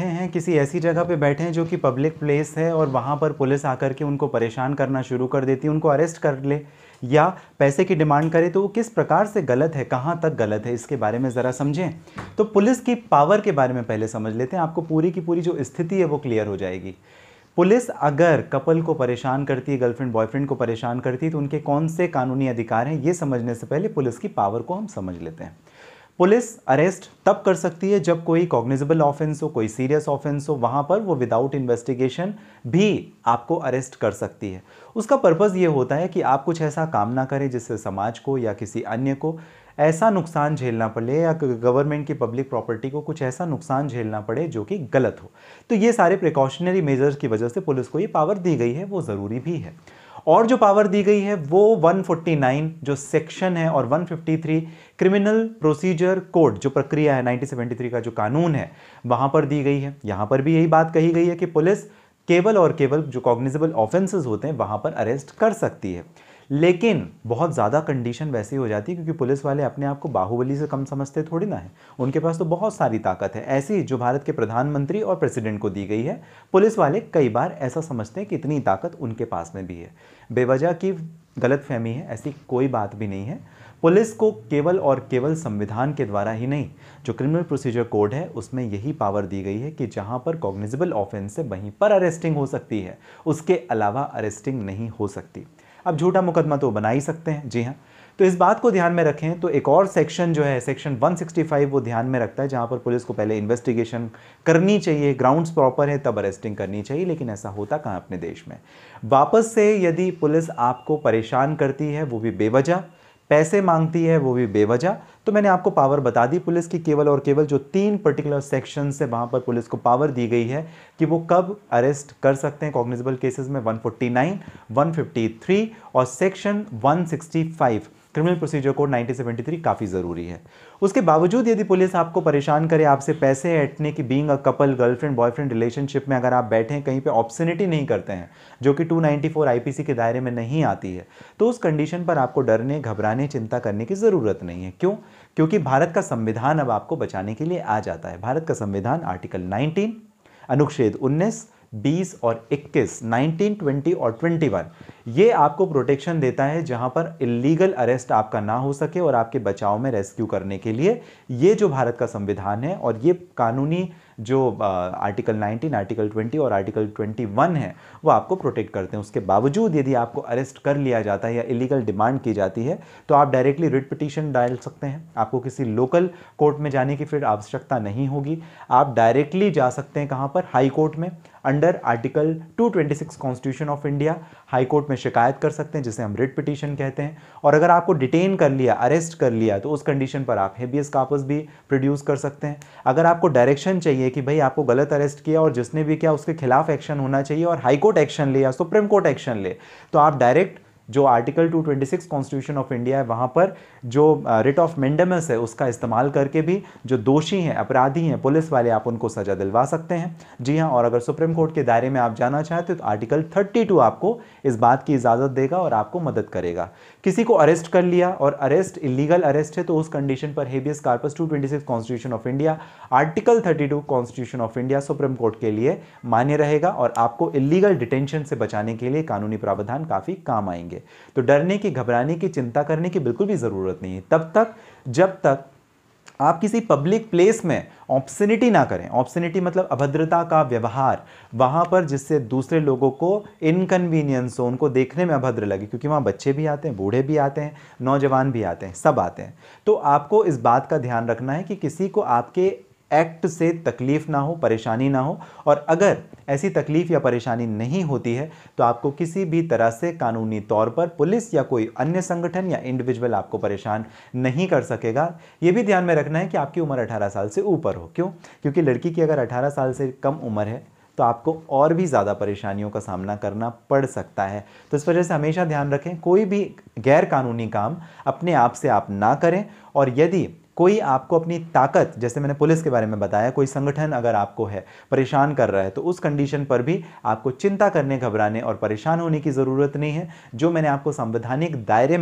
बैठे हैं किसी ऐसी जगह पे बैठे हैं जो कि पब्लिक प्लेस है और वहाँ पर पुलिस आकर के उनको परेशान करना शुरू कर देती है उनको अरेस्ट कर ले या पैसे की डिमांड करे तो वो किस प्रकार से गलत है कहाँ तक गलत है इसके बारे में ज़रा समझें तो पुलिस की पावर के बारे में पहले समझ लेते हैं आपको पूरी की पूरी जो स्थिति है वो क्लियर हो जाएगी पुलिस अगर कपल को परेशान करती है गर्लफ्रेंड बॉयफ्रेंड को परेशान करती है तो उनके कौन से कानूनी अधिकार हैं ये समझने से पहले पुलिस की पावर को हम समझ लेते हैं पुलिस अरेस्ट तब कर सकती है जब कोई कॉग्निजेबल ऑफेंस हो कोई सीरियस ऑफेंस हो वहाँ पर वो विदाउट इन्वेस्टिगेशन भी आपको अरेस्ट कर सकती है उसका पर्पज़ ये होता है कि आप कुछ ऐसा काम ना करें जिससे समाज को या किसी अन्य को ऐसा नुकसान झेलना पड़े या गवर्नमेंट की पब्लिक प्रॉपर्टी को कुछ ऐसा नुकसान झेलना पड़े जो कि गलत हो तो ये सारे प्रिकॉशनरी मेजर्स की वजह से पुलिस को ये पावर दी गई है वो ज़रूरी भी है और जो पावर दी गई है वो 149 जो सेक्शन है और 153 क्रिमिनल प्रोसीजर कोड जो प्रक्रिया है 1973 का जो कानून है वहाँ पर दी गई है यहाँ पर भी यही बात कही गई है कि पुलिस केवल और केवल जो कॉग्निजेबल ऑफेंसेस होते हैं वहाँ पर अरेस्ट कर सकती है लेकिन बहुत ज़्यादा कंडीशन वैसी हो जाती है क्योंकि पुलिस वाले अपने आप को बाहुबली से कम समझते थोड़ी ना है उनके पास तो बहुत सारी ताकत है ऐसी जो भारत के प्रधानमंत्री और प्रेसिडेंट को दी गई है पुलिस वाले कई बार ऐसा समझते हैं कि इतनी ताकत उनके पास में भी है बेवजह की गलत फहमी है ऐसी कोई बात भी नहीं है पुलिस को केवल और केवल संविधान के द्वारा ही नहीं जो क्रिमिनल प्रोसीजर कोड है उसमें यही पावर दी गई है कि जहां पर कॉग्निजिबल ऑफेंस है वहीं पर अरेस्टिंग हो सकती है उसके अलावा अरेस्टिंग नहीं हो सकती अब झूठा मुकदमा तो बना ही सकते हैं जी हाँ तो इस बात को ध्यान में रखें तो एक और सेक्शन जो है सेक्शन 165 वो ध्यान में रखता है जहाँ पर पुलिस को पहले इन्वेस्टिगेशन करनी चाहिए ग्राउंड्स प्रॉपर है तब अरेस्टिंग करनी चाहिए लेकिन ऐसा होता कहाँ अपने देश में वापस से यदि पुलिस आपको परेशान करती है वो भी बेवजह पैसे मांगती है वो भी बेवजह तो मैंने आपको पावर बता दी पुलिस की केवल और केवल जो तीन पर्टिकुलर सेक्शन से वहाँ पर पुलिस को पावर दी गई है कि वो कब अरेस्ट कर सकते हैं कॉग्निजेबल केसेस में 149, 153 और सेक्शन 165 क्रिमिनल प्रोसीजर कोड 1973 काफ़ी ज़रूरी है उसके बावजूद यदि पुलिस आपको परेशान करे आपसे पैसे ऐटने की being a couple girlfriend boyfriend relationship में अगर आप बैठे कहीं पे ऑप्शनिटी नहीं करते हैं जो कि 294 आईपीसी के दायरे में नहीं आती है तो उस कंडीशन पर आपको डरने घबराने चिंता करने की ज़रूरत नहीं है क्यों क्योंकि भारत का संविधान अब आपको बचाने के लिए आ जाता है भारत का संविधान आर्टिकल 19 अनुच्छेद 19 20 और 21 19 20 और 21 ये आपको प्रोटेक्शन देता है जहां पर इलीगल अरेस्ट आपका ना हो सके और आपके बचाव में रेस्क्यू करने के लिए ये जो भारत का संविधान है और ये कानूनी जो आर्टिकल 19 आर्टिकल 20 और आर्टिकल 21 है वो आपको प्रोटेक्ट करते हैं उसके बावजूद यदि आपको अरेस्ट कर लिया जाता है या इलीगल डिमांड की जाती है तो आप डायरेक्टली रिट पिटिशन डाल सकते हैं आपको किसी लोकल कोर्ट में जाने की फिर आवश्यकता नहीं होगी आप डायरेक्टली जा सकते हैं कहाँ पर हाई कोर्ट में under article 226 constitution of India high court में शिकायत कर सकते हैं जिसे हम रिट पिटीशन कहते हैं और अगर आपको डिटेन कर लिया अरेस्ट कर लिया तो उस कंडीशन पर आप हेबियस कापस भी प्रोड्यूस कर सकते हैं अगर आपको डायरेक्शन चाहिए कि भाई आपको गलत अरेस्ट किया और जिसने भी किया उसके खिलाफ एक्शन होना चाहिए और हाईकोर्ट एक्शन ले या सुप्रीम कोर्ट एक्शन ले तो आप डायरेक्ट जो आर्टिकल 226 कॉन्स्टिट्यूशन ऑफ इंडिया है वहाँ पर जो रिट ऑफ मेंडमस है उसका इस्तेमाल करके भी जो दोषी हैं अपराधी हैं पुलिस वाले आप उनको सज़ा दिलवा सकते हैं जी हाँ और अगर सुप्रीम कोर्ट के दायरे में आप जाना चाहते तो आर्टिकल 32 आपको इस बात की इजाज़त देगा और आपको मदद करेगा किसी को अरेस्ट कर लिया और अरेस्ट इलीगल अरेस्ट है तो उस कंडीशन पर habeas corpus to constitution of India article thirty constitution of India supreme court के लिए मान्य रहेगा और आपको इलीगल डिटेंशन से बचाने के लिए कानूनी प्रावधान काफ़ी काम आएंगे तो डरने की घबराने की चिंता करने की बिल्कुल भी ज़रूरत नहीं है तब तक जब तक आप किसी पब्लिक प्लेस में ऑप्शनिटी ना करें ऑप्शनिटी मतलब अभद्रता का व्यवहार वहाँ पर जिससे दूसरे लोगों को इनकन्वीनियंस हो उनको देखने में अभद्र लगे क्योंकि वहाँ बच्चे भी आते हैं बूढ़े भी आते हैं नौजवान भी आते हैं सब आते हैं तो आपको इस बात का ध्यान रखना है कि किसी को आपके एक्ट से तकलीफ़ ना हो परेशानी ना हो और अगर ऐसी तकलीफ़ या परेशानी नहीं होती है तो आपको किसी भी तरह से कानूनी तौर पर पुलिस या कोई अन्य संगठन या इंडिविजुअल आपको परेशान नहीं कर सकेगा ये भी ध्यान में रखना है कि आपकी उम्र 18 साल से ऊपर हो क्यों क्योंकि लड़की की अगर 18 साल से कम उम्र है तो आपको और भी ज़्यादा परेशानियों का सामना करना पड़ सकता है तो इस वजह से हमेशा ध्यान रखें कोई भी गैर कानूनी काम अपने आप से आप ना करें और यदि कोई आपको अपनी ताकत जैसे मैंने पुलिस के बारे में बताया कोई संगठन अगर आपको है परेशान कर रहा है तो उस कंडीशन पर भी आपको चिंता करने घबराने और परेशान होने की ज़रूरत नहीं है जो मैंने आपको संवैधानिक दायरे